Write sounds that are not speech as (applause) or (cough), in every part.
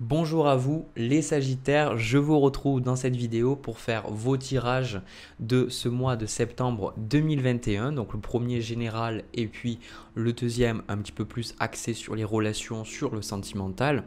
Bonjour à vous les Sagittaires, je vous retrouve dans cette vidéo pour faire vos tirages de ce mois de septembre 2021, donc le premier général et puis le deuxième un petit peu plus axé sur les relations, sur le sentimental.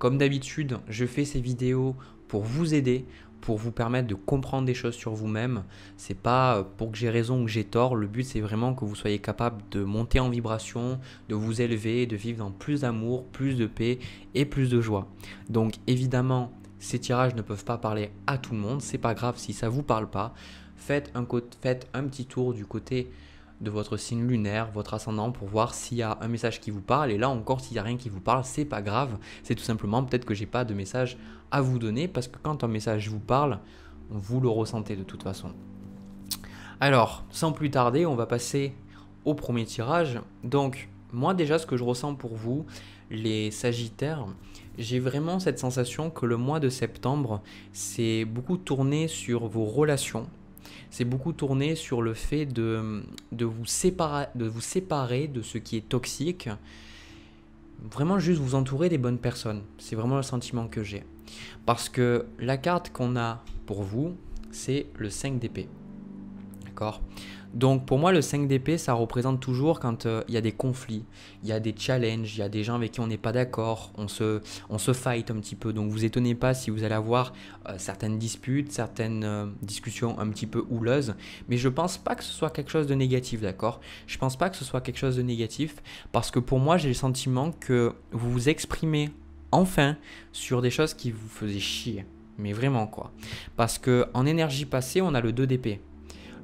Comme d'habitude, je fais ces vidéos pour vous aider, pour vous permettre de comprendre des choses sur vous-même. C'est pas euh, pour que j'ai raison ou que j'ai tort. Le but, c'est vraiment que vous soyez capable de monter en vibration, de vous élever, de vivre dans plus d'amour, plus de paix et plus de joie. Donc, évidemment, ces tirages ne peuvent pas parler à tout le monde. C'est pas grave si ça vous parle pas. Faites un, faites un petit tour du côté de votre signe lunaire, votre ascendant, pour voir s'il y a un message qui vous parle. Et là encore, s'il n'y a rien qui vous parle, c'est pas grave. C'est tout simplement peut-être que j'ai pas de message à vous donner parce que quand un message vous parle, vous le ressentez de toute façon. Alors, sans plus tarder, on va passer au premier tirage. Donc, moi déjà, ce que je ressens pour vous, les Sagittaires, j'ai vraiment cette sensation que le mois de septembre, c'est beaucoup tourné sur vos relations, c'est beaucoup tourné sur le fait de, de, vous séparer, de vous séparer de ce qui est toxique. Vraiment juste vous entourer des bonnes personnes. C'est vraiment le sentiment que j'ai. Parce que la carte qu'on a pour vous, c'est le 5 d'épée. D'accord donc pour moi, le 5 d'épée, ça représente toujours quand euh, il y a des conflits, il y a des challenges, il y a des gens avec qui on n'est pas d'accord, on se, on se fight un petit peu. Donc vous étonnez pas si vous allez avoir euh, certaines disputes, certaines euh, discussions un petit peu houleuses. Mais je pense pas que ce soit quelque chose de négatif, d'accord Je pense pas que ce soit quelque chose de négatif parce que pour moi, j'ai le sentiment que vous vous exprimez enfin sur des choses qui vous faisaient chier. Mais vraiment quoi. Parce que en énergie passée, on a le 2 d'épée.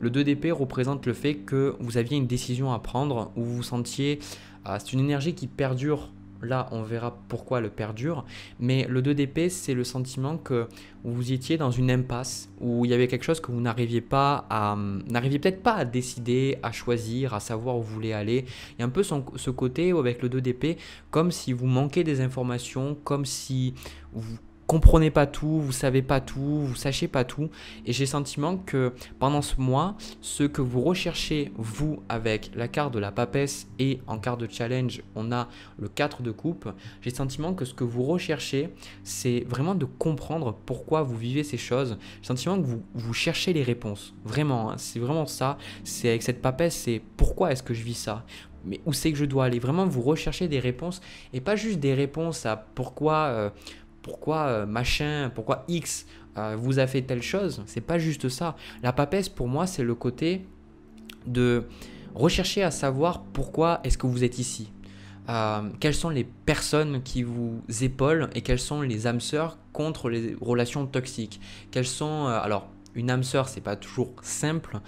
Le 2DP représente le fait que vous aviez une décision à prendre, où vous vous sentiez... Ah, c'est une énergie qui perdure là on verra pourquoi le perdure, mais le 2DP c'est le sentiment que vous étiez dans une impasse, où il y avait quelque chose que vous n'arriviez pas à, hum, n'arriviez peut-être pas à décider, à choisir, à savoir où vous voulez aller. Il y a un peu ce côté avec le 2DP, comme si vous manquiez des informations, comme si vous, comprenez pas tout, vous savez pas tout, vous sachez pas tout. Et j'ai le sentiment que pendant ce mois, ce que vous recherchez, vous, avec la carte de la papesse et en carte de challenge, on a le 4 de coupe, j'ai le sentiment que ce que vous recherchez, c'est vraiment de comprendre pourquoi vous vivez ces choses. J'ai le sentiment que vous, vous cherchez les réponses. Vraiment, hein, c'est vraiment ça. C'est avec cette papesse, c'est pourquoi est-ce que je vis ça mais où c'est que je dois aller Vraiment, vous recherchez des réponses et pas juste des réponses à pourquoi euh, pourquoi euh, machin, pourquoi X euh, vous a fait telle chose. C'est pas juste ça. La papesse, pour moi, c'est le côté de rechercher à savoir pourquoi est-ce que vous êtes ici. Euh, quelles sont les personnes qui vous épaulent et quelles sont les âmes sœurs contre les relations toxiques. Quelles sont alors une âme sœur, c'est pas toujours simple.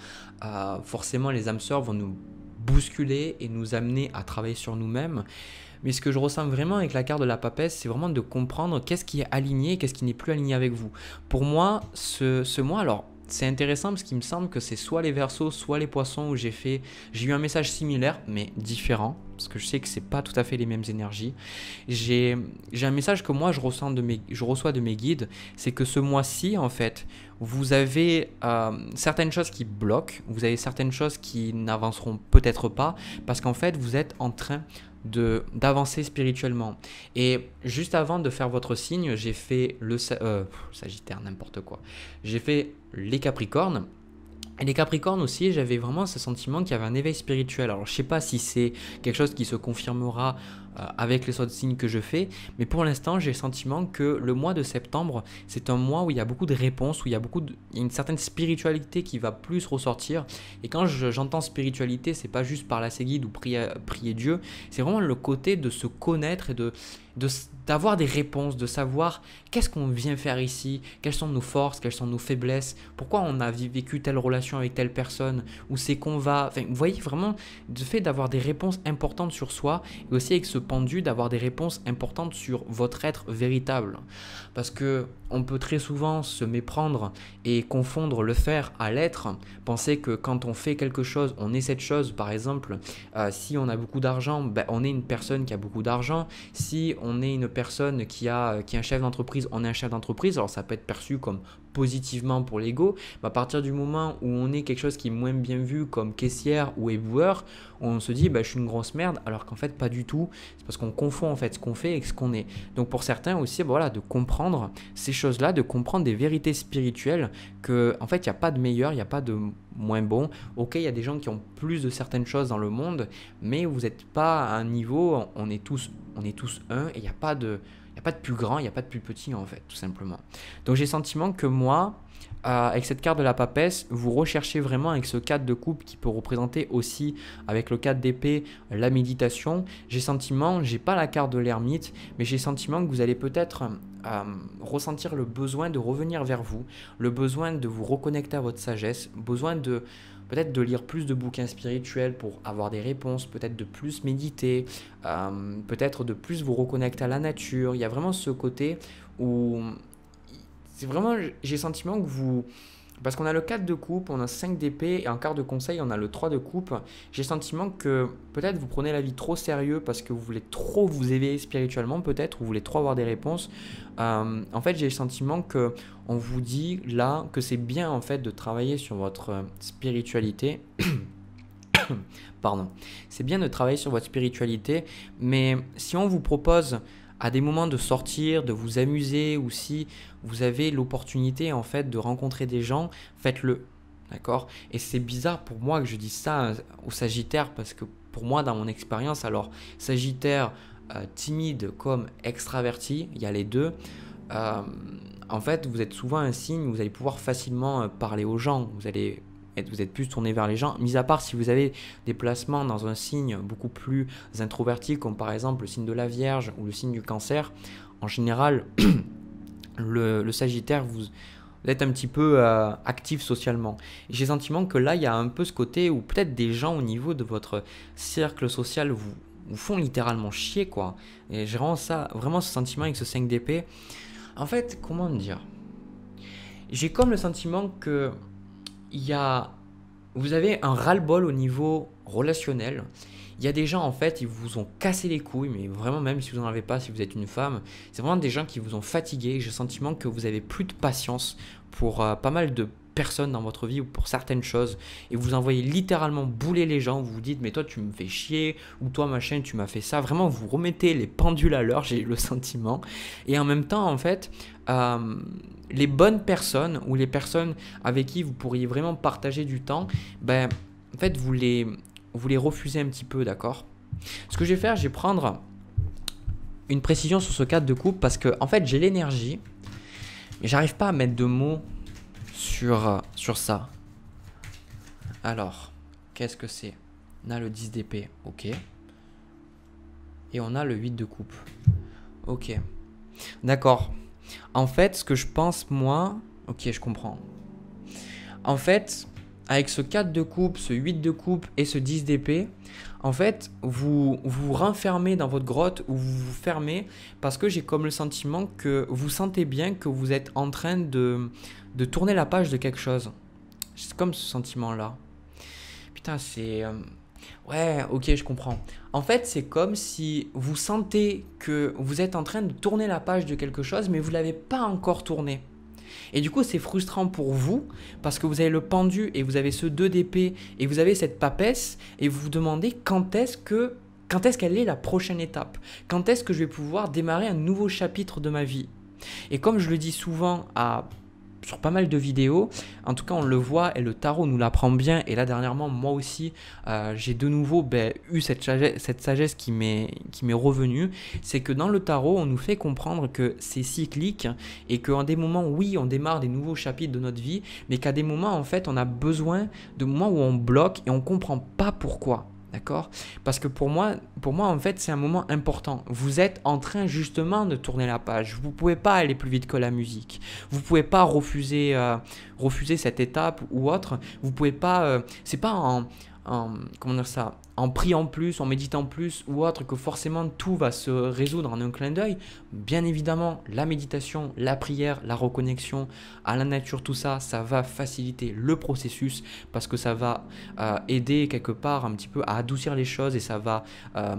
forcément, les âmes sœurs vont nous bousculer et nous amener à travailler sur nous-mêmes. Mais ce que je ressens vraiment avec la carte de la papesse, c'est vraiment de comprendre qu'est-ce qui est aligné qu'est-ce qui n'est plus aligné avec vous. Pour moi, ce, mois, alors c'est intéressant parce qu'il me semble que c'est soit les versos, soit les poissons où j'ai fait, j'ai eu un message similaire mais différent parce que je sais que ce c'est pas tout à fait les mêmes énergies. J'ai, un message que moi je ressens de mes, je reçois de mes guides, c'est que ce mois-ci en fait, vous avez euh, certaines choses qui bloquent, vous avez certaines choses qui n'avanceront peut-être pas, parce qu'en fait, vous êtes en train de d'avancer spirituellement. Et juste avant de faire votre signe, j'ai fait le euh, Sagittaire, n'importe quoi. J'ai fait les Capricornes. Et les Capricornes aussi, j'avais vraiment ce sentiment qu'il y avait un éveil spirituel. Alors je sais pas si c'est quelque chose qui se confirmera euh, avec les signes que je fais, mais pour l'instant j'ai le sentiment que le mois de septembre c'est un mois où il y a beaucoup de réponses, où il y a beaucoup il y a une certaine spiritualité qui va plus ressortir. Et quand j'entends spiritualité, c'est pas juste par la guide ou prier, prier Dieu, c'est vraiment le côté de se connaître et de d'avoir des réponses, de savoir qu'est-ce qu'on vient faire ici, quelles sont nos forces, quelles sont nos faiblesses, pourquoi on a vécu telle relation avec telle personne, où c'est qu'on va. vous voyez vraiment le fait d'avoir des réponses importantes sur soi et aussi avec ce pendu d'avoir des réponses importantes sur votre être véritable. Parce que on peut très souvent se méprendre et confondre le faire à l'être, penser que quand on fait quelque chose, on est cette chose. Par exemple, euh, si on a beaucoup d'argent, ben, on est une personne qui a beaucoup d'argent. Si on est une personne qui, a, qui est un chef d'entreprise, on est un chef d'entreprise. Alors ça peut être perçu comme positivement pour l'ego, à partir du moment où on est quelque chose qui est moins bien vu comme caissière ou éboueur, on se dit ben, je suis une grosse merde, alors qu'en fait pas du tout, c'est parce qu'on confond en fait ce qu'on fait et ce qu'on est. Donc pour certains aussi, voilà, de comprendre ces choses-là, de comprendre des vérités spirituelles que en fait il n'y a pas de meilleur, il n'y a pas de moins bon. Ok, il y a des gens qui ont plus de certaines choses dans le monde, mais vous n'êtes pas à un niveau. On est tous, on est tous un et il n'y a pas de, il n'y a pas de plus grand, il n'y a pas de plus petit en fait, tout simplement. Donc j'ai le sentiment que moi, avec cette carte de la papesse, vous recherchez vraiment avec ce cadre de coupe qui peut représenter aussi avec le cadre d'épée la méditation. J'ai sentiment, j'ai pas la carte de l'ermite, mais j'ai sentiment que vous allez peut-être euh, ressentir le besoin de revenir vers vous, le besoin de vous reconnecter à votre sagesse, besoin de peut-être de lire plus de bouquins spirituels pour avoir des réponses, peut-être de plus méditer, euh, peut-être de plus vous reconnecter à la nature. Il y a vraiment ce côté où c'est vraiment, j'ai le sentiment que vous... Parce qu'on a le 4 de coupe, on a 5 d'épée, et un quart de conseil, on a le 3 de coupe. J'ai le sentiment que peut-être vous prenez la vie trop sérieux parce que vous voulez trop vous éveiller spirituellement, peut-être, vous voulez trop avoir des réponses. Euh, en fait, j'ai le sentiment que on vous dit là que c'est bien en fait de travailler sur votre euh, spiritualité. (coughs) Pardon. C'est bien de travailler sur votre spiritualité, mais si on vous propose à des moments de sortir, de vous amuser ou si vous avez l'opportunité en fait de rencontrer des gens, faites-le. D'accord Et c'est bizarre pour moi que je dise ça euh, aux Sagittaires parce que pour moi dans mon expérience, alors Sagittaire euh, timide comme extraverti, il y a les deux. Euh, en fait, vous êtes souvent un signe, vous allez pouvoir facilement parler aux gens, vous allez vous êtes plus tourné vers les gens, mis à part si vous avez des placements dans un signe beaucoup plus introverti, comme par exemple le signe de la Vierge ou le signe du cancer, en général, (clears throat) le, Sagittaire, vous, êtes un petit peu euh, actif socialement. J'ai le sentiment que là, il y a un peu ce côté où peut-être des gens au niveau de votre cercle social vous, vous font littéralement chier, quoi. Et j'ai vraiment, ça, vraiment ce sentiment avec ce 5 d'épée. En fait, comment dire J'ai comme le sentiment que il y a, vous avez un ras-le-bol au niveau relationnel. Il y a des gens, en fait, ils vous ont cassé les couilles, mais vraiment, même si vous n'en avez pas, si vous êtes une femme, c'est vraiment des gens qui vous ont fatigué. J'ai le sentiment que vous avez plus de patience pour euh, pas mal de personne dans votre vie ou pour certaines choses et vous envoyez littéralement bouler les gens, vous vous dites mais toi tu me fais chier ou toi machin tu m'as fait ça, vraiment vous remettez les pendules à l'heure, (laughs) j'ai le sentiment et en même temps en fait euh, les bonnes personnes ou les personnes avec qui vous pourriez vraiment partager du temps, ben en fait vous les, vous les refusez un petit peu d'accord Ce que je vais faire, je vais prendre une précision sur ce cadre de couple parce que en fait j'ai l'énergie mais j'arrive pas à mettre de mots sur, euh, sur ça. Alors, qu'est-ce que c'est On a le 10 d'épée, ok. Et on a le 8 de coupe. Ok. D'accord. En fait, ce que je pense, moi... Ok, je comprends. En fait, avec ce 4 de coupe, ce 8 de coupe et ce 10 d'épée, en fait, vous vous renfermez dans votre grotte ou vous vous fermez parce que j'ai comme le sentiment que vous sentez bien que vous êtes en train de, de tourner la page de quelque chose. C'est comme ce sentiment-là. Putain, c'est... Euh, ouais, ok, je comprends. En fait, c'est comme si vous sentez que vous êtes en train de tourner la page de quelque chose, mais vous ne l'avez pas encore tourné. Et du coup, c'est frustrant pour vous, parce que vous avez le pendu, et vous avez ce 2 d'épée, et vous avez cette papesse, et vous vous demandez quand est-ce que... Quand est-ce qu'elle est la prochaine étape Quand est-ce que je vais pouvoir démarrer un nouveau chapitre de ma vie Et comme je le dis souvent à sur pas mal de vidéos. En tout cas, on le voit et le tarot nous l'apprend bien. Et là, dernièrement, moi aussi, euh, j'ai de nouveau ben, eu cette sagesse, qui m'est revenue. C'est que dans le tarot, on nous fait comprendre que c'est cyclique et qu'en des moments, oui, on démarre des nouveaux chapitres de notre vie, mais qu'à des moments, en fait, on a besoin de moments où on bloque et on comprend pas pourquoi. D'accord Parce que pour moi, pour moi, en fait, c'est un moment important. Vous êtes en train justement de tourner la page. Vous ne pouvez pas aller plus vite que la musique. Vous ne pouvez pas refuser, euh, refuser cette étape ou autre. Vous pouvez pas. Euh, c'est pas en, en. Comment dire ça en priant plus, en méditant plus ou autre, que forcément tout va se résoudre en un clin d'œil. Bien évidemment, la méditation, la prière, la reconnexion à la nature, tout ça, ça va faciliter le processus parce que ça va euh, aider quelque part un petit peu à adoucir les choses et ça va euh,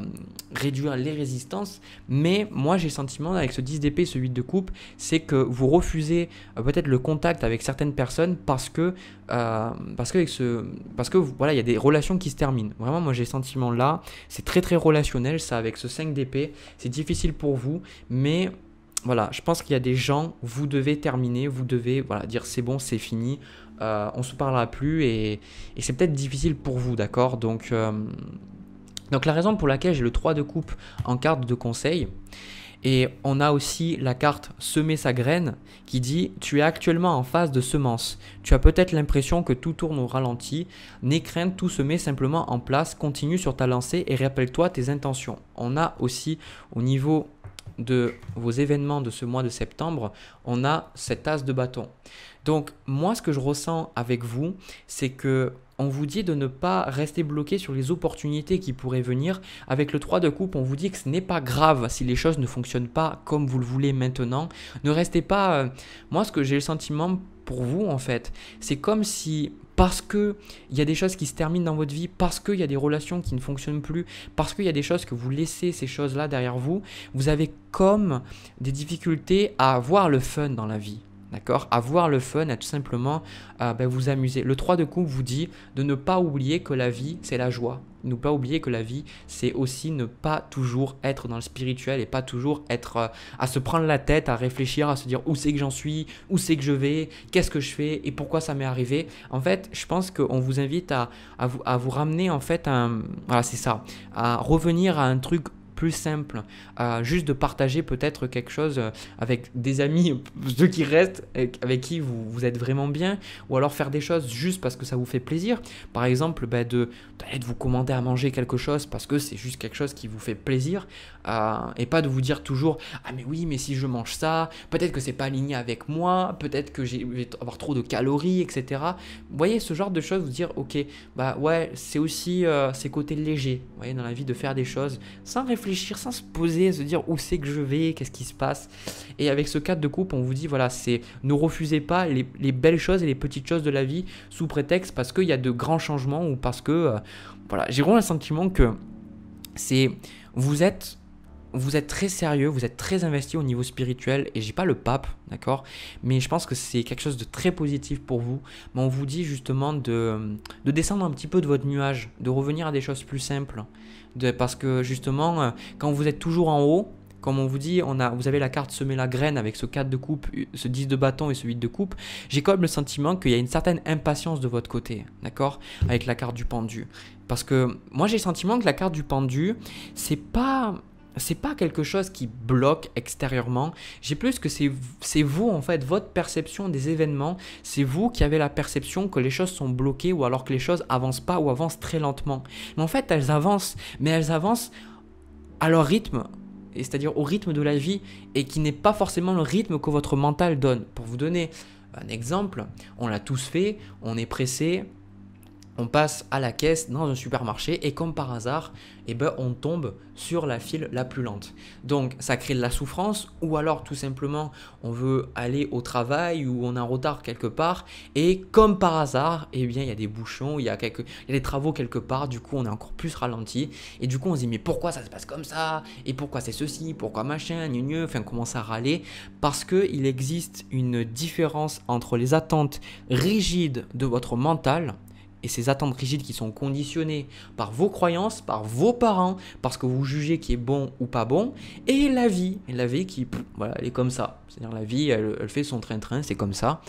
réduire les résistances. Mais moi, j'ai le sentiment avec ce 10 d'épée, ce 8 de coupe, c'est que vous refusez euh, peut-être le contact avec certaines personnes parce que, parce que, voilà, il y a des relations qui se terminent. Vraiment, moi, j'ai sentiments là. C'est très très relationnel ça avec ce 5 d'épée. C'est difficile pour vous, mais voilà, je pense qu'il y a des gens, vous devez terminer, vous devez voilà, dire c'est bon, c'est fini, euh, on se parlera plus et, c'est peut-être difficile pour vous, d'accord Donc, euh, donc la raison pour laquelle j'ai le 3 de coupe en carte de conseil, et on a aussi la carte Semer sa graine qui dit Tu es actuellement en phase de semence. Tu as peut-être l'impression que tout tourne au ralenti. N'aie crainte, tout se met simplement en place. Continue sur ta lancée et rappelle-toi tes intentions. On a aussi au niveau de vos événements de ce mois de septembre, on a cette as de bâton. Donc moi, ce que je ressens avec vous, c'est que on vous dit de ne pas rester bloqué sur les opportunités qui pourraient venir. Avec le 3 de coupe, on vous dit que ce n'est pas grave si les choses ne fonctionnent pas comme vous le voulez maintenant. Ne restez pas... Euh, moi, ce que j'ai le sentiment pour vous, en fait, c'est comme si parce qu'il y a des choses qui se terminent dans votre vie, parce qu'il y a des relations qui ne fonctionnent plus, parce qu'il y a des choses que vous laissez ces choses-là derrière vous, vous avez comme des difficultés à avoir le fun dans la vie. D'accord Avoir le fun, tout simplement euh, ben, vous amuser. Le 3 de coupe vous dit de ne pas oublier que la vie, c'est la joie. Ne pas oublier que la vie, c'est aussi ne pas toujours être dans le spirituel et pas toujours être euh, à se prendre la tête, à réfléchir, à se dire où c'est que j'en suis, où c'est que je vais, qu'est-ce que je fais et pourquoi ça m'est arrivé. En fait, je pense qu'on vous invite à, vous, ramener en fait un. Voilà, c'est ça. À revenir à un truc plus simple. juste de partager peut-être quelque chose euh, avec des amis, (laughs) ceux qui restent, avec qui vous, vous, êtes vraiment bien, ou alors faire des choses juste parce que ça vous fait plaisir. Par exemple, bah, vous commander à manger quelque chose parce que c'est juste quelque chose qui vous fait plaisir et pas de vous dire toujours ah mais oui mais si je mange ça peut-être que c'est pas aligné avec moi peut-être que j'ai vais avoir trop de calories etc vous voyez ce genre de choses vous dire ok bah ouais c'est aussi euh, ces côtés légers vous voyez dans la vie de faire des choses sans réfléchir sans se poser se dire où c'est que je vais qu'est-ce qui se passe et avec ce cadre de coupe on vous dit voilà c'est ne refusez pas les, belles choses et les petites choses de la vie sous prétexte parce qu'il y a de grands changements ou parce que euh, voilà j'ai vraiment le sentiment que c'est vous êtes vous êtes très sérieux, vous êtes très investi au niveau spirituel, et j'ai pas le pape, d'accord Mais je pense que c'est quelque chose de très positif pour vous. Mais on vous dit justement de, descendre un petit peu de votre nuage, de revenir à des choses plus simples. parce que justement, euh, quand vous êtes toujours en haut, comme on vous dit, on a, vous avez la carte semer la graine avec ce 4 de coupe, ce 10 de bâton et ce 8 de coupe. J'ai quand même le sentiment qu'il y a une certaine impatience de votre côté, d'accord Avec la carte du pendu. Parce que moi j'ai le sentiment que la carte du pendu, c'est pas c'est pas quelque chose qui bloque extérieurement. J'ai plus que c'est vous, en fait, votre perception des événements. C'est vous qui avez la perception que les choses sont bloquées ou alors que les choses avancent pas ou avancent très lentement. Mais en fait, elles avancent, mais elles avancent à leur rythme, c'est-à-dire au rythme de la vie et qui n'est pas forcément le rythme que votre mental donne. Pour vous donner un exemple, on l'a tous fait, on est pressé, on passe à la caisse dans un supermarché et comme par hasard, eh ben, on tombe sur la file la plus lente. Donc ça crée de la souffrance ou alors tout simplement on veut aller au travail ou on a un retard quelque part et comme par hasard, et eh bien il y a des bouchons, il y a, quelques, des travaux quelque part, du coup on est encore plus ralenti et du coup on se dit mais pourquoi ça se passe comme ça et pourquoi c'est ceci, pourquoi machin, gne, enfin comment commence à râler parce qu'il existe une différence entre les attentes rigides de votre mental et ces attentes rigides qui sont conditionnées par vos croyances, par vos parents, parce que vous jugez qui est bon ou pas bon, et la vie, la vie qui, voilà, elle est comme ça. C'est-à-dire la vie, elle, fait son train-train, c'est comme ça.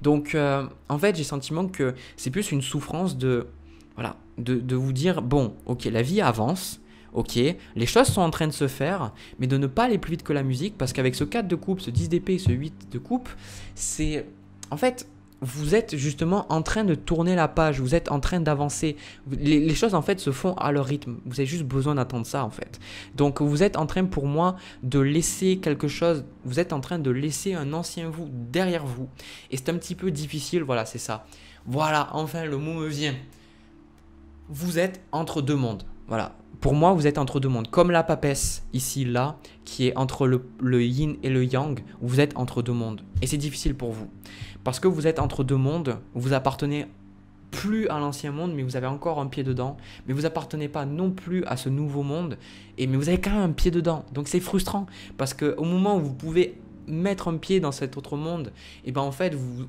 Donc, euh, en fait, j'ai sentiment que c'est plus une souffrance de, voilà, de, de vous dire, bon, ok, la vie avance, ok, les choses sont en train de se faire, mais de ne pas aller plus vite que la musique, parce qu'avec ce 4 de coupe, ce 10 d'épée, ce 8 de coupe, c'est... En fait, vous êtes justement en train de tourner la page, vous êtes en train d'avancer. Les, choses en fait se font à leur rythme. Vous avez juste besoin d'attendre ça en fait. Donc vous êtes en train pour moi de laisser quelque chose, vous êtes en train de laisser un ancien vous derrière vous. Et c'est un petit peu difficile, voilà, c'est ça. Voilà, enfin le mot me vient. Vous êtes entre deux mondes. Voilà. Pour moi, vous êtes entre deux mondes. Comme la papesse, ici, là, qui est entre le, yin et le yang, vous êtes entre deux mondes. Et c'est difficile pour vous. Parce que vous êtes entre deux mondes, vous appartenez plus à l'ancien monde, mais vous avez encore un pied dedans. Mais vous appartenez pas non plus à ce nouveau monde, et mais vous avez quand même un pied dedans. Donc c'est frustrant parce qu'au moment où vous pouvez mettre un pied dans cet autre monde, et ben en fait vous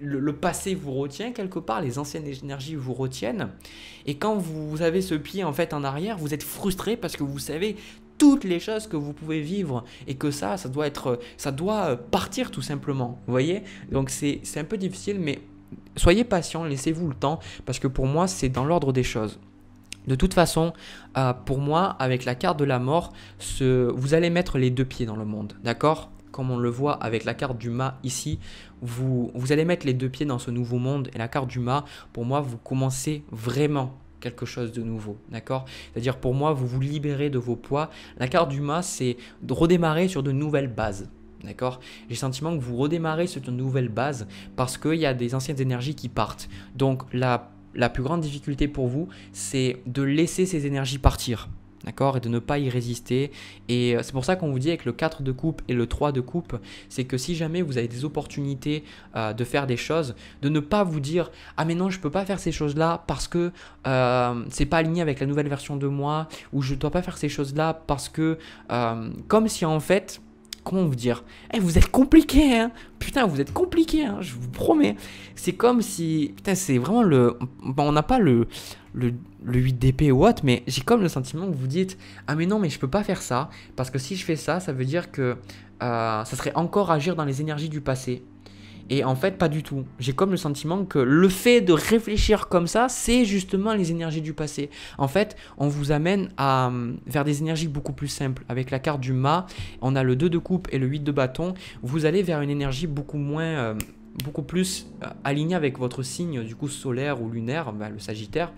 le, passé vous retient quelque part, les anciennes énergies vous retiennent. Et quand vous avez ce pied en fait en arrière, vous êtes frustré parce que vous savez toutes les choses que vous pouvez vivre et que ça, ça doit être, ça doit euh, partir tout simplement. Vous voyez Donc c'est un peu difficile, mais soyez patient, laissez-vous le temps parce que pour moi c'est dans l'ordre des choses. De toute façon, euh, pour moi, avec la carte de la mort, vous allez mettre les deux pieds dans le monde, d'accord comme on le voit avec la carte du mât ici, vous, vous allez mettre les deux pieds dans ce nouveau monde et la carte du mât, pour moi, vous commencez vraiment quelque chose de nouveau, d'accord C'est-à-dire pour moi, vous vous libérez de vos poids. La carte du mât, c'est de redémarrer sur de nouvelles bases. D'accord J'ai le sentiment que vous redémarrez sur de nouvelles bases parce qu'il y a des anciennes énergies qui partent. Donc la, la plus grande difficulté pour vous, c'est de laisser ces énergies partir d'accord Et de ne pas y résister. Et euh, c'est pour ça qu'on vous dit avec le 4 de coupe et le 3 de coupe, c'est que si jamais vous avez des opportunités euh, de faire des choses, de ne pas vous dire ah mais non je peux pas faire ces choses là parce que euh, c'est pas aligné avec la nouvelle version de moi ou je dois pas faire ces choses là parce que comme si en fait comment vous dire Eh, vous êtes compliqué, hein Putain, vous êtes compliqué, hein je vous promets. C'est comme si... Putain, c'est vraiment le... on n'a pas le, le, 8 d'épée ou autre, mais j'ai comme le sentiment que vous dites Ah, mais non, mais je peux pas faire ça, parce que si je fais ça, ça veut dire que euh, ça serait encore agir dans les énergies du passé. Et en fait, pas du tout. J'ai comme le sentiment que le fait de réfléchir comme ça, c'est justement les énergies du passé. En fait, on vous amène à, euh, vers des énergies beaucoup plus simples. Avec la carte du mât, on a le 2 de coupe et le 8 de bâton. Vous allez vers une énergie beaucoup moins... Euh, beaucoup plus alignée avec votre signe du coup solaire ou lunaire, bah, le Sagittaire,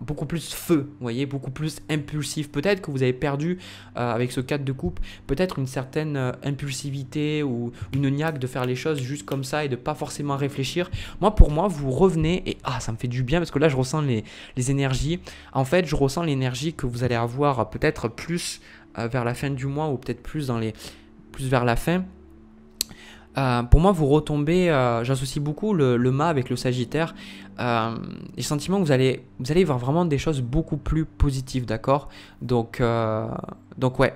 beaucoup plus feu, vous voyez, beaucoup plus impulsif. Peut-être que vous avez perdu euh, avec ce cadre de coupe, peut-être une certaine euh, impulsivité ou une niaque de faire les choses juste comme ça et de pas forcément réfléchir. Moi, pour moi, vous revenez et ah, ça me fait du bien parce que là, je ressens les, les énergies. En fait, je ressens l'énergie que vous allez avoir peut-être plus euh, vers la fin du mois ou peut-être plus dans les plus vers la fin euh, pour moi, vous retombez, euh, j'associe beaucoup le, le, mât avec le sagittaire. Euh, J'ai sentiment que vous allez, vous allez voir vraiment des choses beaucoup plus positives, d'accord Donc, euh, donc ouais,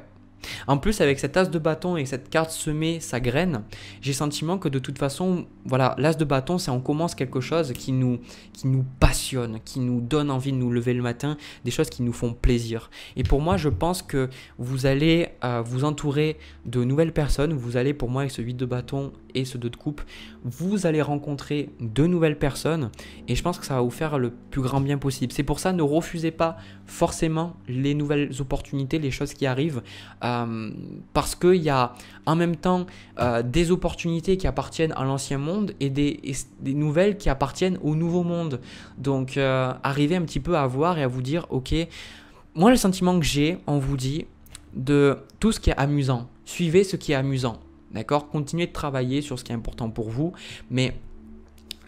en plus, avec cet as de bâton et cette carte semée, sa graine, j'ai sentiment que de toute façon, voilà, l'as de bâton, c'est on commence quelque chose qui nous, qui nous passionne, qui nous donne envie de nous lever le matin, des choses qui nous font plaisir. Et pour moi, je pense que vous allez euh, vous entourer de nouvelles personnes, vous allez pour moi avec ce 8 de bâton et ce 2 de coupe, vous allez rencontrer de nouvelles personnes et je pense que ça va vous faire le plus grand bien possible. C'est pour ça, ne refusez pas forcément les nouvelles opportunités, les choses qui arrivent, euh, parce qu'il y a en même temps euh, des opportunités qui appartiennent à l'ancien monde et des, nouvelles qui appartiennent au nouveau monde. Donc euh, arrivez un petit peu à voir et à vous dire, ok, moi le sentiment que j'ai, on vous dit, de tout ce qui est amusant. Suivez ce qui est amusant. D'accord Continuez de travailler sur ce qui est important pour vous, mais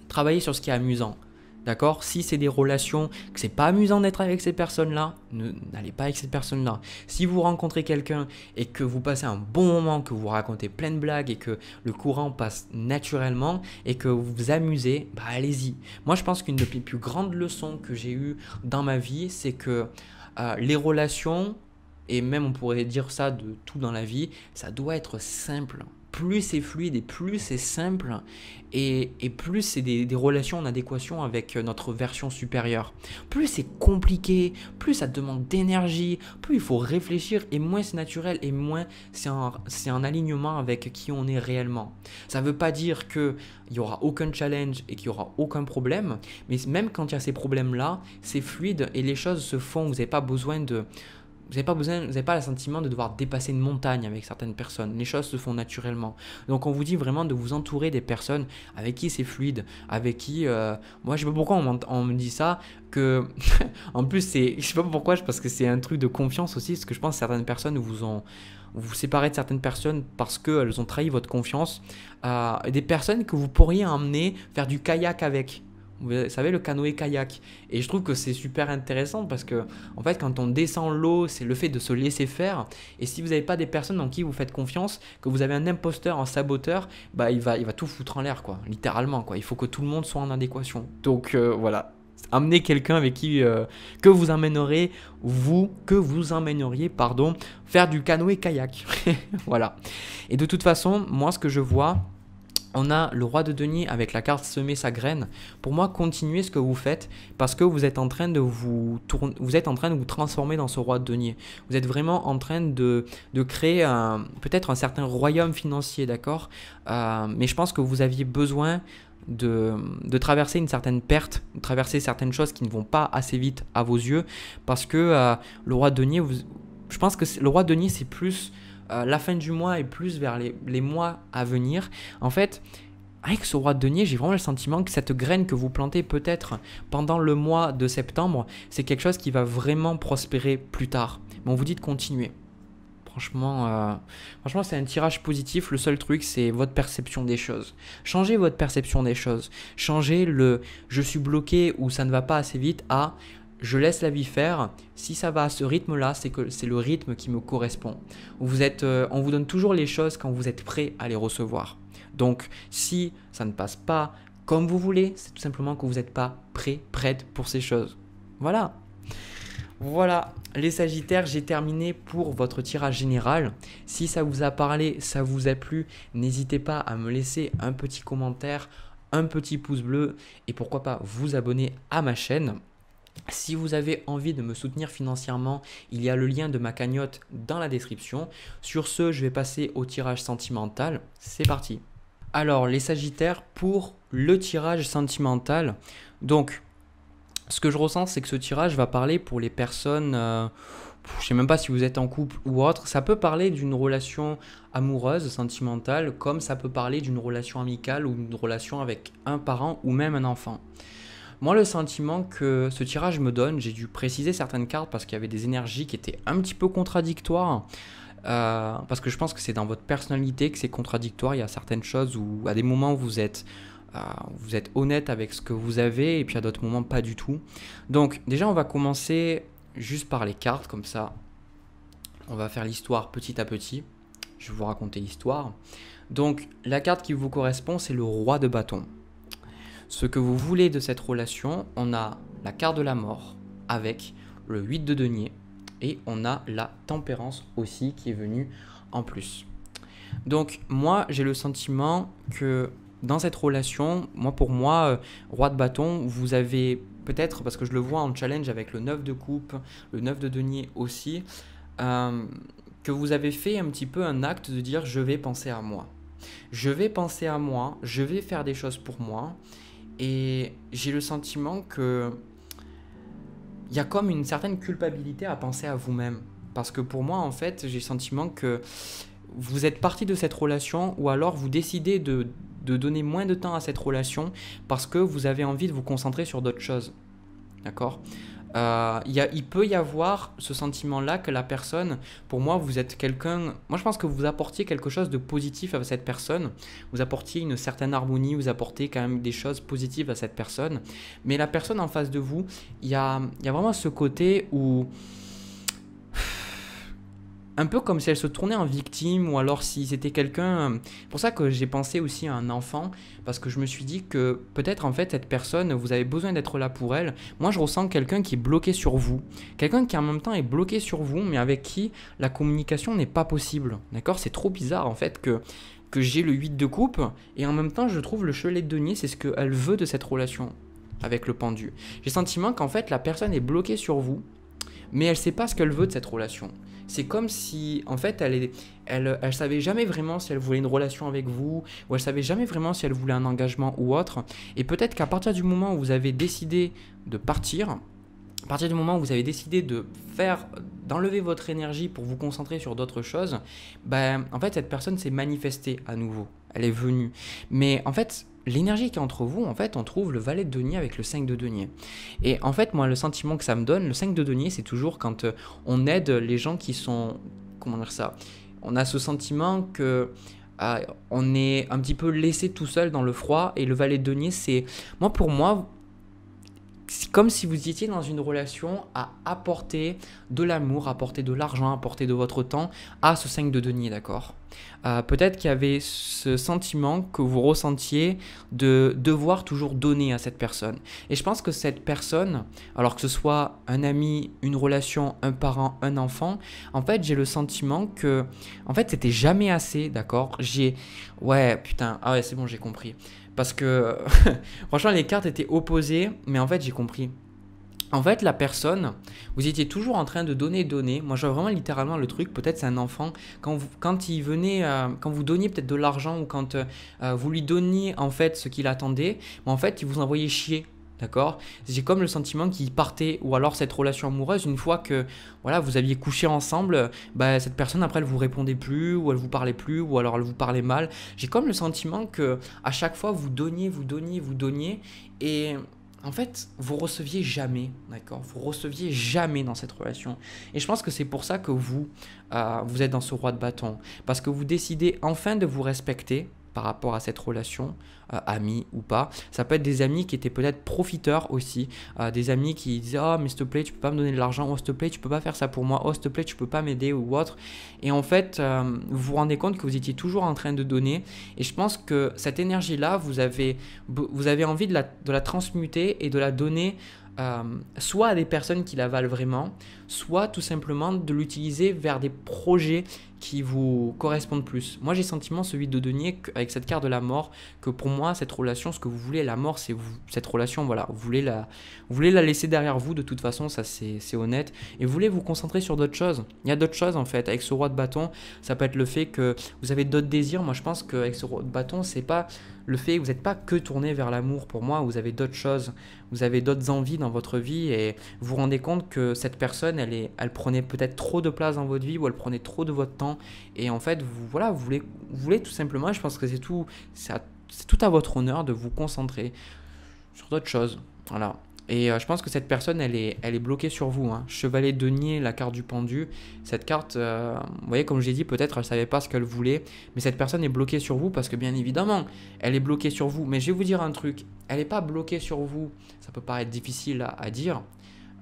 travaillez sur ce qui est amusant. D'accord Si c'est des relations, que c'est pas amusant d'être avec ces personnes-là, n'allez pas avec ces personnes-là. Si vous rencontrez quelqu'un et que vous passez un bon moment, que vous racontez plein de blagues et que le courant passe naturellement et que vous vous amusez, bah allez-y. Moi, je pense qu'une des plus grandes leçons que j'ai eues dans ma vie, c'est que euh, les relations, et même on pourrait dire ça de tout dans la vie, ça doit être simple. Plus c'est fluide et plus c'est simple, et, et plus c'est des, des, relations en adéquation avec euh, notre version supérieure. Plus c'est compliqué, plus ça demande d'énergie, plus il faut réfléchir, et moins c'est naturel, et moins c'est en, en, alignement avec qui on est réellement. Ça ne veut pas dire qu'il n'y aura aucun challenge et qu'il n'y aura aucun problème, mais même quand il y a ces problèmes-là, c'est fluide et les choses se font, vous n'avez pas besoin de vous n'avez pas besoin, pas le sentiment de devoir dépasser une montagne avec certaines personnes. Les choses se font naturellement. Donc on vous dit vraiment de vous entourer des personnes avec qui c'est fluide, avec qui. Euh, moi je sais pas pourquoi on, me dit ça. Que (laughs) en plus c'est, je sais pas pourquoi, parce que c'est un truc de confiance aussi, parce que je pense que certaines personnes vous ont vous de certaines personnes parce qu'elles ont trahi votre confiance, euh, des personnes que vous pourriez emmener faire du kayak avec vous savez, le canoë-kayak. Et je trouve que c'est super intéressant parce que, en fait, quand on descend l'eau, c'est le fait de se laisser faire. Et si vous n'avez pas des personnes en qui vous faites confiance, que vous avez un imposteur, un saboteur, bah, il va, il va tout foutre en l'air, quoi. Littéralement, quoi. Il faut que tout le monde soit en adéquation. Donc, euh, voilà amener quelqu'un avec qui euh, que vous emmènerez vous que vous emmèneriez pardon faire du canoë kayak (laughs) voilà et de toute façon moi ce que je vois on a le roi de denier avec la carte semer sa graine. Pour moi, continuez ce que vous faites parce que vous êtes en train de vous vous êtes en train de vous transformer dans ce roi de denier. Vous êtes vraiment en train de, de créer peut-être un certain royaume financier, d'accord euh, Mais je pense que vous aviez besoin de, traverser une certaine perte, de traverser certaines choses qui ne vont pas assez vite à vos yeux parce que euh, le roi de denier, je pense que le roi de denier, c'est plus euh, la fin du mois et plus vers les, mois à venir, en fait, avec ce roi de denier, j'ai vraiment le sentiment que cette graine que vous plantez peut-être pendant le mois de septembre, c'est quelque chose qui va vraiment prospérer plus tard. Mais on vous dit de continuer. Franchement, euh, franchement c'est un tirage positif. Le seul truc, c'est votre perception des choses. Changez votre perception des choses. Changez le je suis bloqué ou ça ne va pas assez vite à je laisse la vie faire. Si ça va à ce rythme-là, c'est que c'est le rythme qui me correspond. êtes, euh, on vous donne toujours les choses quand vous êtes prêt à les recevoir. Donc, si ça ne passe pas comme vous voulez, c'est tout simplement que vous n'êtes pas prêt, prête pour ces choses. Voilà. Voilà, les Sagittaires, j'ai terminé pour votre tirage général. Si ça vous a parlé, ça vous a plu, n'hésitez pas à me laisser un petit commentaire, un petit pouce bleu et pourquoi pas vous abonner à ma chaîne. Si vous avez envie de me soutenir financièrement, il y a le lien de ma cagnotte dans la description. Sur ce, je vais passer au tirage sentimental. C'est parti. Alors, les Sagittaires pour le tirage sentimental. Donc, ce que je ressens, c'est que ce tirage va parler pour les personnes... Euh, je ne sais même pas si vous êtes en couple ou autre, ça peut parler d'une relation amoureuse, sentimentale, comme ça peut parler d'une relation amicale ou d'une relation avec un parent ou même un enfant. Moi, le sentiment que ce tirage me donne, j'ai dû préciser certaines cartes parce qu'il y avait des énergies qui étaient un petit peu contradictoires. Euh, parce que je pense que c'est dans votre personnalité que c'est contradictoire. Il y a certaines choses où, à des moments, où vous êtes euh, vous êtes honnête avec ce que vous avez et puis à d'autres moments pas du tout. Donc déjà on va commencer juste par les cartes comme ça. On va faire l'histoire petit à petit. Je vais vous raconter l'histoire. Donc la carte qui vous correspond c'est le roi de bâton ce que vous voulez de cette relation. On a la carte de la mort avec le 8 de denier et on a la tempérance aussi qui est venue en plus. Donc moi j'ai le sentiment que dans cette relation, moi pour moi, euh, roi de bâton, vous avez peut-être, parce que je le vois en challenge avec le 9 de coupe, le 9 de denier aussi, euh, que vous avez fait un petit peu un acte de dire je vais penser à moi. Je vais penser à moi, je vais faire des choses pour moi, et j'ai le sentiment que il y a comme une certaine culpabilité à penser à vous-même. Parce que pour moi, en fait, j'ai le sentiment que vous êtes parti de cette relation ou alors vous décidez de, de donner moins de temps à cette relation parce que vous avez envie de vous concentrer sur d'autres choses. D'accord euh, il peut y avoir ce sentiment-là que la personne, pour moi, vous êtes quelqu'un, moi je pense que vous apportiez quelque chose de positif à cette personne, vous apportiez une certaine harmonie, vous apportez quand même des choses positives à cette personne, mais la personne en face de vous, il y y a vraiment ce côté où un peu comme si elle se tournait en victime ou alors si c'était quelqu'un. Euh, pour ça que j'ai pensé aussi à un enfant parce que je me suis dit que peut-être en fait cette personne vous avez besoin d'être là pour elle. Moi je ressens quelqu'un qui est bloqué sur vous, quelqu'un qui en même temps est bloqué sur vous mais avec qui la communication n'est pas possible. D'accord, c'est trop bizarre en fait que j'ai le 8 de coupe et en même temps je trouve le chelet de denier c'est ce qu'elle veut de cette relation avec le pendu. J'ai le sentiment qu'en fait la personne est bloquée sur vous mais elle sait pas ce qu'elle veut de cette relation. C'est comme si, en fait, elle, elle, elle savait jamais vraiment si elle voulait une relation avec vous, ou elle savait jamais vraiment si elle voulait un engagement ou autre. Et peut-être qu'à partir du moment où vous avez décidé de partir, à partir du moment où vous avez décidé de faire d'enlever votre énergie pour vous concentrer sur d'autres choses, ben en fait cette personne s'est manifestée à nouveau, elle est venue. Mais en fait, l'énergie qui est entre vous, en fait, on trouve le valet de denier avec le 5 de denier. Et en fait, moi, le sentiment que ça me donne, le 5 de denier, c'est toujours quand euh, on aide les gens qui sont. Comment dire ça On a ce sentiment que. Euh, on est un petit peu laissé tout seul dans le froid et le valet de denier c'est moi pour moi c'est comme si vous étiez dans une relation à apporter de l'amour, apporter de l'argent, apporter de votre temps à ce 5 de denier, d'accord euh, peut-être qu'il y avait ce sentiment que vous ressentiez de devoir toujours donner à cette personne. Et je pense que cette personne, alors que ce soit un ami, une relation, un parent, un enfant, en fait, j'ai le sentiment que, en fait, c'était jamais assez, d'accord J'ai, ouais, putain, ah ouais, c'est bon, j'ai compris. Parce que, (laughs) franchement, les cartes étaient opposées, mais en fait, j'ai compris. En fait, la personne, vous étiez toujours en train de donner, donner. Moi, je vraiment littéralement le truc. Peut-être c'est un enfant. Quand, vous, quand il venait, euh, quand vous donniez peut-être de l'argent ou quand euh, euh, vous lui donniez en fait ce qu'il attendait, en fait, il vous envoyait chier. D'accord J'ai comme le sentiment qu'il partait, ou alors cette relation amoureuse, une fois que voilà, vous aviez couché ensemble, bah, cette personne après elle vous répondait plus, ou elle vous parlait plus, ou alors elle vous parlait mal. J'ai comme le sentiment que à chaque fois vous donniez, vous donniez, vous donniez, et en fait, vous receviez jamais, d'accord Vous receviez jamais dans cette relation. Et je pense que c'est pour ça que vous, euh, vous êtes dans ce roi de bâton. Parce que vous décidez enfin de vous respecter, par rapport à cette relation, euh, ami ou pas. Ça peut être des amis qui étaient peut-être profiteurs aussi, euh, des amis qui disaient Oh, mais s'il te plaît, tu peux pas me donner de l'argent, oh, s'il te plaît, tu peux pas faire ça pour moi, oh, s'il te plaît, tu peux pas m'aider ou autre. Et en fait, euh, vous vous rendez compte que vous étiez toujours en train de donner. Et je pense que cette énergie-là, vous avez, vous avez envie de la, de la transmuter et de la donner soit à des personnes qui la valent vraiment, soit tout simplement de l'utiliser vers des projets qui vous correspondent plus. Moi j'ai sentiment celui de Denier avec cette carte de la mort que pour moi cette relation, ce que vous voulez, la mort, c'est cette relation, voilà, vous voulez, la, vous voulez la laisser derrière vous de toute façon, ça c'est honnête, et vous voulez vous concentrer sur d'autres choses. Il y a d'autres choses en fait, avec ce roi de bâton, ça peut être le fait que vous avez d'autres désirs, moi je pense qu'avec ce roi de bâton, c'est pas le fait que vous n'êtes pas que tourné vers l'amour pour moi, vous avez d'autres choses, vous avez d'autres envies dans votre vie et vous vous rendez compte que cette personne, elle, prenait peut-être trop de place dans votre vie ou elle prenait trop de votre temps. Et en fait, vous, voilà, vous voulez, voulez tout simplement, je pense que c'est tout, c'est tout à votre honneur de vous concentrer sur d'autres choses. Voilà. Et euh, je pense que cette personne, elle est, bloquée sur vous. Hein. Chevalier denier, la carte du pendu. Cette carte, euh, vous voyez, comme j'ai dit, peut-être elle savait pas ce qu'elle voulait. Mais cette personne est bloquée sur vous parce que, bien évidemment, elle est bloquée sur vous. Mais je vais vous dire un truc. Elle n'est pas bloquée sur vous. Ça peut paraître difficile à dire.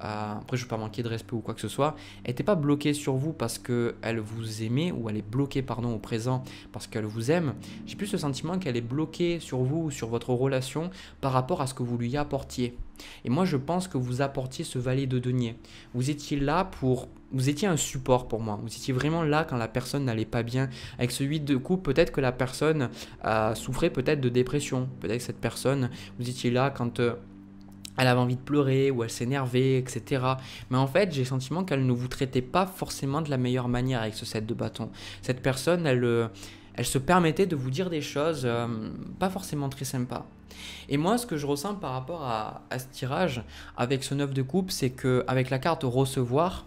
Euh, après je ne veux pas manquer de respect ou quoi que ce soit, elle n'était pas bloquée sur vous parce qu'elle vous aimait, ou elle est bloquée pardon, au présent parce qu'elle vous aime, j'ai plus ce sentiment qu'elle est bloquée sur vous ou sur votre relation par rapport à ce que vous lui apportiez. Et moi je pense que vous apportiez ce valet de denier. Vous étiez là pour vous étiez un support pour moi. Vous étiez vraiment là quand la personne n'allait pas bien. Avec ce de coupe, peut-être que la personne euh, souffrait peut-être de dépression. Peut-être que cette personne, vous étiez là quand euh, elle avait envie de pleurer ou elle s'énervait, etc. Mais en fait, j'ai le sentiment qu'elle ne vous traitait pas forcément de la meilleure manière avec ce set de bâtons. Cette personne, elle, euh, elle se permettait de vous dire des choses euh, pas forcément très sympas. Et moi, ce que je ressens par rapport à, ce tirage avec ce 9 de coupe, c'est que la carte recevoir,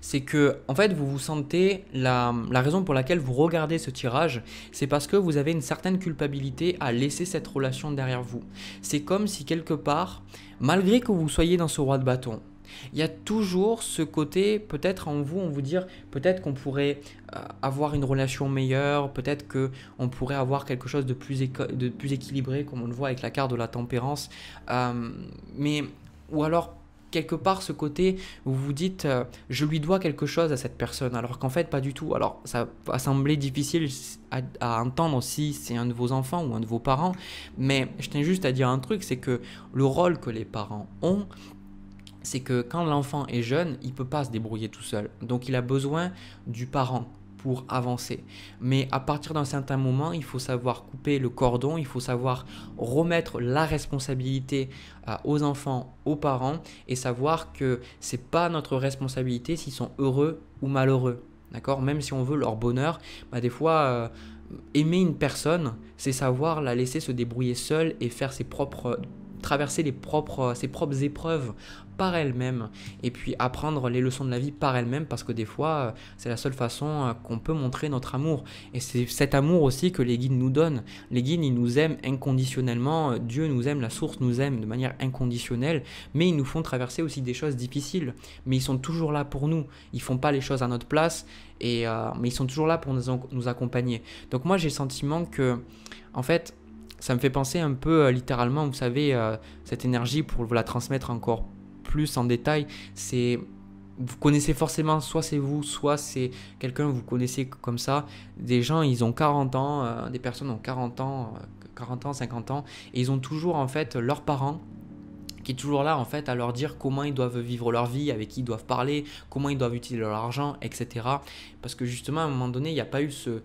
c'est que en fait vous vous sentez la, raison pour laquelle vous regardez ce tirage, c'est parce que vous avez une certaine culpabilité à laisser cette relation derrière vous. C'est comme si quelque part, malgré que vous soyez dans ce roi de bâton, il y a toujours ce côté, peut-être en vous, on vous dire, peut-être qu'on pourrait euh, avoir une relation meilleure, peut-être que on pourrait avoir quelque chose de plus, équilibré, comme on le voit avec la carte de la tempérance. Euh, mais, ou alors quelque part ce côté où vous dites euh, je lui dois quelque chose à cette personne alors qu'en fait pas du tout. Alors ça va sembler difficile à, entendre si c'est un de vos enfants ou un de vos parents, mais je tiens juste à dire un truc, c'est que le rôle que les parents ont, c'est que quand l'enfant est jeune, il peut pas se débrouiller tout seul. Donc il a besoin du parent avancer. Mais à partir d'un certain moment, il faut savoir couper le cordon, il faut savoir remettre la responsabilité euh, aux enfants, aux parents et savoir que c'est pas notre responsabilité s'ils sont heureux ou malheureux. D'accord Même si on veut leur bonheur, bah, des fois euh, aimer une personne, c'est savoir la laisser se débrouiller seule et faire ses propres traverser euh, ses propres épreuves par elle-même et puis apprendre les leçons de la vie par elle-même parce que des fois euh, c'est la seule façon euh, qu'on peut montrer notre amour et c'est cet amour aussi que les guides nous donnent les guides ils nous aiment inconditionnellement Dieu nous aime la source nous aime de manière inconditionnelle mais ils nous font traverser aussi des choses difficiles mais ils sont toujours là pour nous ils font pas les choses à notre place et mais ils sont toujours là pour nous, nous accompagner donc moi j'ai le sentiment que en fait ça me fait penser un peu euh, littéralement, vous savez, euh, cette énergie pour vous la transmettre encore plus en détail, c'est vous connaissez forcément, soit c'est vous, soit c'est quelqu'un que vous connaissez comme ça. Des gens, ils ont 40 ans, euh, des personnes ont 40 ans, 40 ans, 50 ans, et ils ont toujours en fait leurs parents qui est toujours là en fait à leur dire comment ils doivent vivre leur vie, avec qui ils doivent parler, comment ils doivent utiliser leur argent, etc. Parce que justement à un moment donné, il n'y a pas eu ce,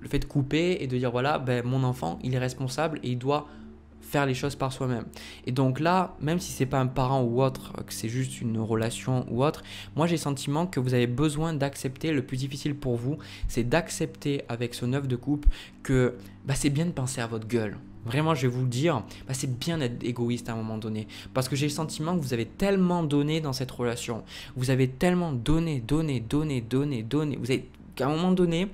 le fait de couper et de dire voilà, ben, mon enfant, il est responsable et il doit faire les choses par soi-même. Et donc là, même si c'est pas un parent ou autre, que c'est juste une relation ou autre, moi j'ai le sentiment que vous avez besoin d'accepter le plus difficile pour vous, c'est d'accepter avec ce neuf de coupe que bah, c'est bien de penser à votre gueule. Vraiment, je vais vous le dire, bah, c'est bien d'être égoïste à un moment donné. Parce que j'ai le sentiment que vous avez tellement donné dans cette relation. Vous avez tellement donné, donné, donné, donné, donné. Vous avez, qu'à un moment donné,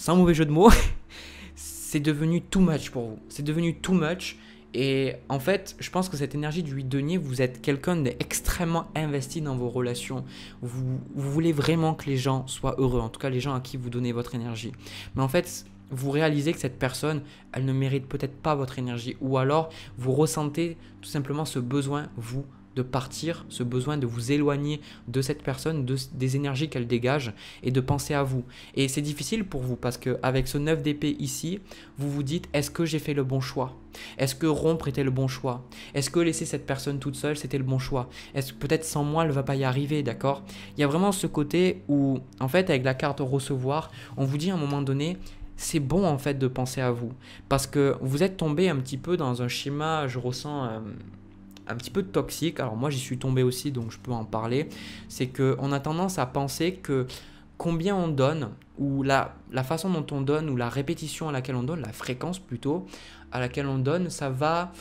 sans mauvais jeu de mots, (laughs) c'est devenu too much pour vous. C'est devenu too much. Et en fait, je pense que cette énergie du 8 deniers, vous êtes quelqu'un d'extrêmement investi dans vos relations. Vous, vous, voulez vraiment que les gens soient heureux, en tout cas les gens à qui vous donnez votre énergie. Mais en fait, vous réalisez que cette personne, elle ne mérite peut-être pas votre énergie. Ou alors, vous ressentez tout simplement ce besoin, vous, de partir, ce besoin de vous éloigner de cette personne, de, des énergies qu'elle dégage et de penser à vous. Et c'est difficile pour vous parce qu'avec ce 9 d'épée ici, vous vous dites est-ce que j'ai fait le bon choix Est-ce que rompre était le bon choix Est-ce que laisser cette personne toute seule c'était le bon choix Est-ce que peut-être sans moi elle va pas y arriver, d'accord Il y a vraiment ce côté où en fait avec la carte recevoir, on vous dit à un moment donné c'est bon en fait de penser à vous parce que vous êtes tombé un petit peu dans un schéma, je ressens euh, un petit peu toxique. Alors moi j'y suis tombé aussi, donc je peux en parler. C'est que on a tendance à penser que combien on donne, ou la, la façon dont on donne, ou la répétition à laquelle on donne, la fréquence plutôt, à laquelle on donne, ça va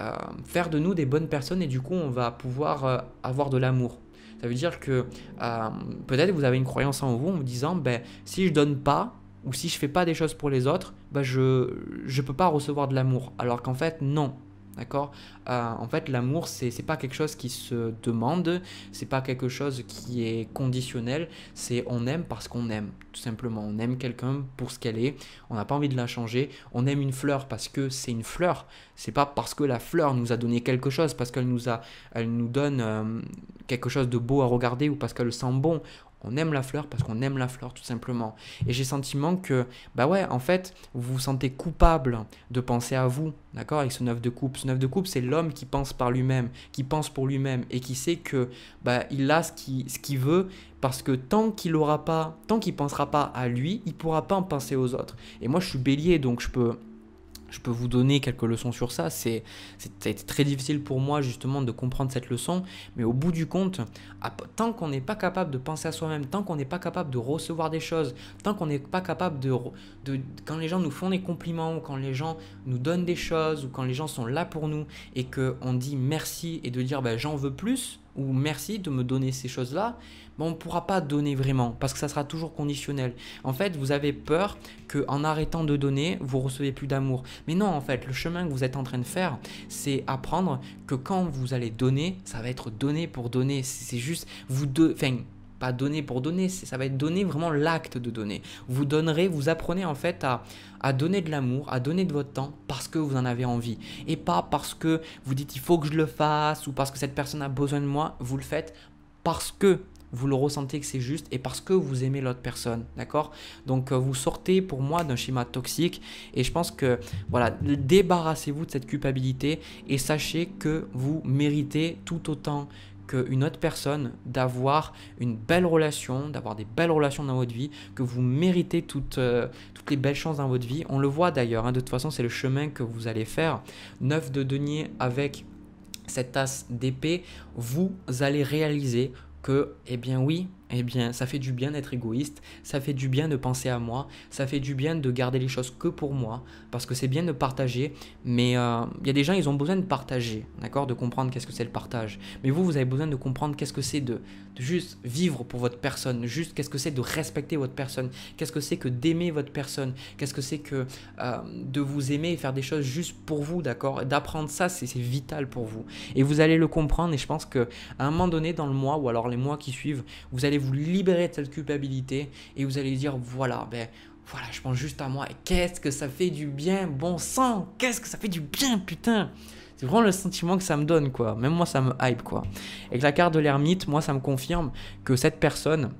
euh, faire de nous des bonnes personnes et du coup on va pouvoir euh, avoir de l'amour. Ça veut dire que euh, peut-être vous avez une croyance en vous en vous disant ben, si je donne pas ou si je fais pas des choses pour les autres, ben je je peux pas recevoir de l'amour. Alors qu'en fait non, D'accord euh, En fait, l'amour, c'est pas quelque chose qui se demande, c'est pas quelque chose qui est conditionnel, c'est on aime parce qu'on aime, tout simplement. On aime quelqu'un pour ce qu'elle est, on n'a pas envie de la changer, on aime une fleur parce que c'est une fleur, c'est pas parce que la fleur nous a donné quelque chose, parce qu'elle nous, a, elle nous donne euh, quelque chose de beau à regarder ou parce qu'elle sent bon. On aime la fleur parce qu'on aime la fleur tout simplement. Et j'ai sentiment que, bah ouais, en fait, vous vous sentez coupable de penser à vous, d'accord, avec ce neuf de coupe. Ce neuf de coupe, c'est l'homme qui pense par lui-même, qui pense pour lui-même et qui sait que, bah, il a ce qu'il ce veut parce que tant qu'il aura pas, tant qu'il pensera pas à lui, il pourra pas en penser aux autres. Et moi, je suis bélier, donc je peux je peux vous donner quelques leçons sur ça. C'est, ça a été très difficile pour moi justement de comprendre cette leçon, mais au bout du compte, tant qu'on n'est pas capable de penser à soi-même, tant qu'on n'est pas capable de recevoir des choses, tant qu'on n'est pas capable de, quand les gens nous font des compliments ou quand les gens nous donnent des choses ou quand les gens sont là pour nous et que on dit merci et de dire bah, j'en veux plus, ou merci de me donner ces choses-là, ben, on ne pourra pas donner vraiment parce que ça sera toujours conditionnel. En fait, vous avez peur que en arrêtant de donner, vous recevez plus d'amour. Mais non, en fait, le chemin que vous êtes en train de faire, c'est apprendre que quand vous allez donner, ça va être donné pour donner. C'est juste vous deux, pas donner pour donner, ça va être donner vraiment l'acte de donner. Vous donnerez, vous apprenez en fait à, à donner de l'amour, à donner de votre temps parce que vous en avez envie. Et pas parce que vous dites il faut que je le fasse ou parce que cette personne a besoin de moi, vous le faites parce que vous le ressentez que c'est juste et parce que vous aimez l'autre personne, d'accord Donc euh, vous sortez pour moi d'un schéma toxique et je pense que voilà, débarrassez-vous de cette culpabilité et sachez que vous méritez tout autant qu'une autre personne d'avoir une belle relation, d'avoir des belles relations dans votre vie, que vous méritez toutes, euh, toutes les belles chances dans votre vie. On le voit d'ailleurs, hein, de toute façon c'est le chemin que vous allez faire. 9 de denier avec cette tasse d'épée, vous allez réaliser que, eh bien oui, eh bien, ça fait du bien d'être égoïste, ça fait du bien de penser à moi, ça fait du bien de garder les choses que pour moi, parce que c'est bien de partager, mais euh, il y a des gens, ils ont besoin de partager, d'accord De comprendre qu'est-ce que c'est le partage. Mais vous, vous avez besoin de comprendre qu'est-ce que c'est de, juste vivre pour votre personne, juste qu'est-ce que c'est de respecter votre personne, qu'est-ce que c'est que d'aimer votre personne, qu'est-ce que c'est que euh, de vous aimer et faire des choses juste pour vous, d'accord D'apprendre ça, c'est vital pour vous. Et vous allez le comprendre, et je pense qu'à un moment donné dans le mois, ou alors les mois qui suivent, vous allez vous libérer de cette culpabilité et vous allez dire voilà, ben voilà, je pense juste à moi. Et qu'est-ce que ça fait du bien, bon sang Qu'est-ce que ça fait du bien, putain c'est vraiment le sentiment que ça me donne, quoi. Même moi, ça me hype, quoi. Et que la carte de l'ermite, moi, ça me confirme que cette personne,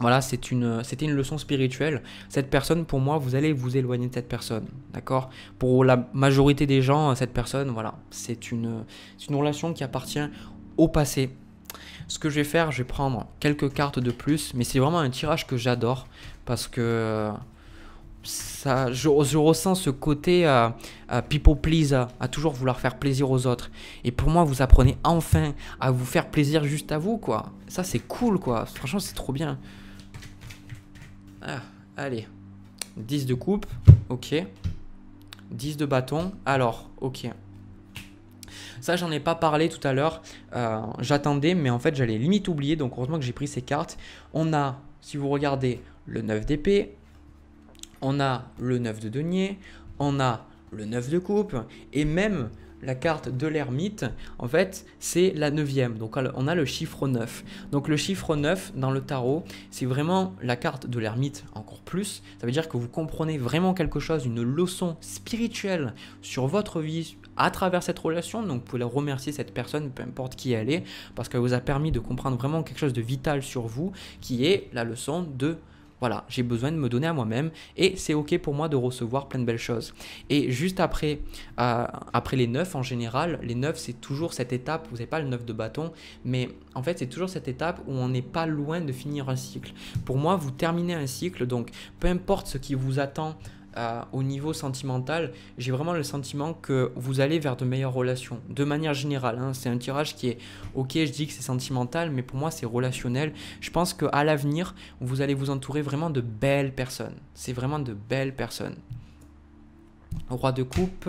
voilà, c'est une, c'était une leçon spirituelle. Cette personne, pour moi, vous allez vous éloigner de cette personne, d'accord Pour la majorité des gens, cette personne, voilà, c'est une, une relation qui appartient au passé. Ce que je vais faire, je vais prendre quelques cartes de plus, mais c'est vraiment un tirage que j'adore parce que ça, je, ressens ce côté à euh, euh, people please, à, toujours vouloir faire plaisir aux autres. Et pour moi, vous apprenez enfin à vous faire plaisir juste à vous, quoi. Ça, c'est cool, quoi. Franchement, c'est trop bien. Ah, allez. 10 de coupe, ok. 10 de bâton, alors, ok. Ça, j'en ai pas parlé tout à l'heure. Euh, j'attendais, mais en fait, j'allais limite oublier. Donc, heureusement que j'ai pris ces cartes. On a, si vous regardez, le 9 d'épée. On a le 9 de denier. On a le 9 de coupe. Et même la carte de l'ermite, en fait, c'est la neuvième. Donc on a le chiffre 9. Donc le chiffre 9 dans le tarot, c'est vraiment la carte de l'ermite encore plus. Ça veut dire que vous comprenez vraiment quelque chose, une leçon spirituelle sur votre vie à travers cette relation. Donc vous pouvez remercier cette personne, peu importe qui elle est, parce qu'elle vous a permis de comprendre vraiment quelque chose de vital sur vous, qui est la leçon de voilà, j'ai besoin de me donner à moi-même et c'est ok pour moi de recevoir plein de belles choses. Et juste après, euh, après les 9 en général, les 9 c'est toujours cette étape, vous n'avez pas le 9 de bâton, mais en fait c'est toujours cette étape où on n'est pas loin de finir un cycle. Pour moi, vous terminez un cycle, donc peu importe ce qui vous attend au niveau sentimental, j'ai vraiment le sentiment que vous allez vers de meilleures relations, de manière générale. Hein. c'est un tirage qui est ok, je dis que c'est sentimental, mais pour moi c'est relationnel. Je pense qu'à l'avenir, vous allez vous entourer vraiment de belles personnes. C'est vraiment de belles personnes. Roi de coupe,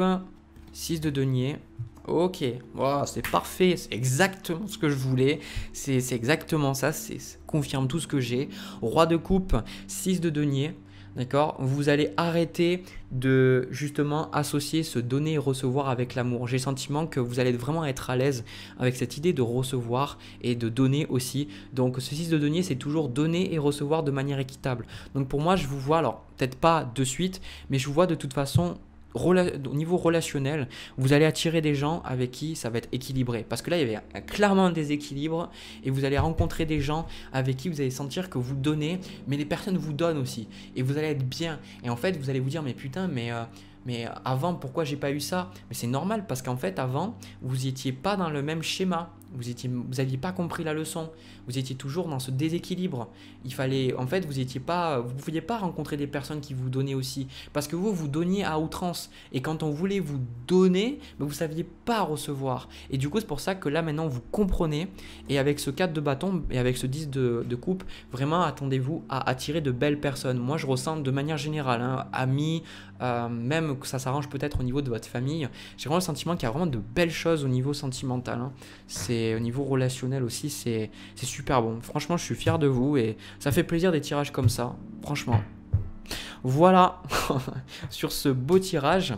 6 de denier. Ok, c'est parfait, c'est exactement ce que je voulais, c'est exactement ça, ça confirme tout ce que j'ai. Roi de coupe, 6 de denier, D'accord Vous allez arrêter de justement associer ce donner et recevoir avec l'amour. J'ai le sentiment que vous allez vraiment être à l'aise avec cette idée de recevoir et de donner aussi. Donc ce de donner, c'est toujours donner et recevoir de manière équitable. Donc pour moi, je vous vois, alors peut-être pas de suite, mais je vous vois de toute façon au niveau relationnel, vous allez attirer des gens avec qui ça va être équilibré. Parce que là, il y avait clairement un déséquilibre et vous allez rencontrer des gens avec qui vous allez sentir que vous donnez, mais les personnes vous donnent aussi. Et vous allez être bien. Et en fait, vous allez vous dire, mais putain, mais... Euh, mais euh, avant, pourquoi j'ai pas eu ça Mais c'est normal parce qu'en fait, avant, vous n'étiez pas dans le même schéma. Vous n'aviez pas compris la leçon. Vous étiez toujours dans ce déséquilibre. Il fallait, en fait, vous étiez pas, vous pouviez pas rencontrer des personnes qui vous donnaient aussi, parce que vous vous donniez à outrance. Et quand on voulait vous donner, ben, vous ne saviez pas recevoir. Et du coup, c'est pour ça que là maintenant vous comprenez. Et avec ce 4 de bâton et avec ce 10 de, coupe, vraiment attendez-vous à attirer de belles personnes. Moi, je ressens de manière générale, hein, amis, euh, même que ça s'arrange peut-être au niveau de votre famille. J'ai vraiment le sentiment qu'il y a vraiment de belles choses au niveau sentimental. Hein. C'est au niveau relationnel aussi, c'est super bon. Franchement, je suis fier de vous et ça fait plaisir des tirages comme ça. Franchement. Voilà (laughs) sur ce beau tirage.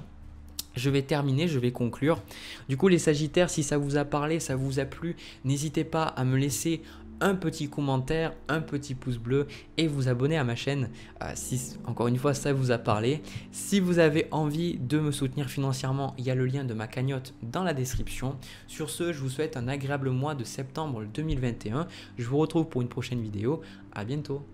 Je vais terminer, je vais conclure. Du coup, les Sagittaires, si ça vous a parlé, ça vous a plu, n'hésitez pas à me laisser un petit commentaire, un petit pouce bleu et vous abonner à ma chaîne euh, si encore une fois ça vous a parlé. Si vous avez envie de me soutenir financièrement, il y a le lien de ma cagnotte dans la description. Sur ce, je vous souhaite un agréable mois de septembre 2021. Je vous retrouve pour une prochaine vidéo. À bientôt.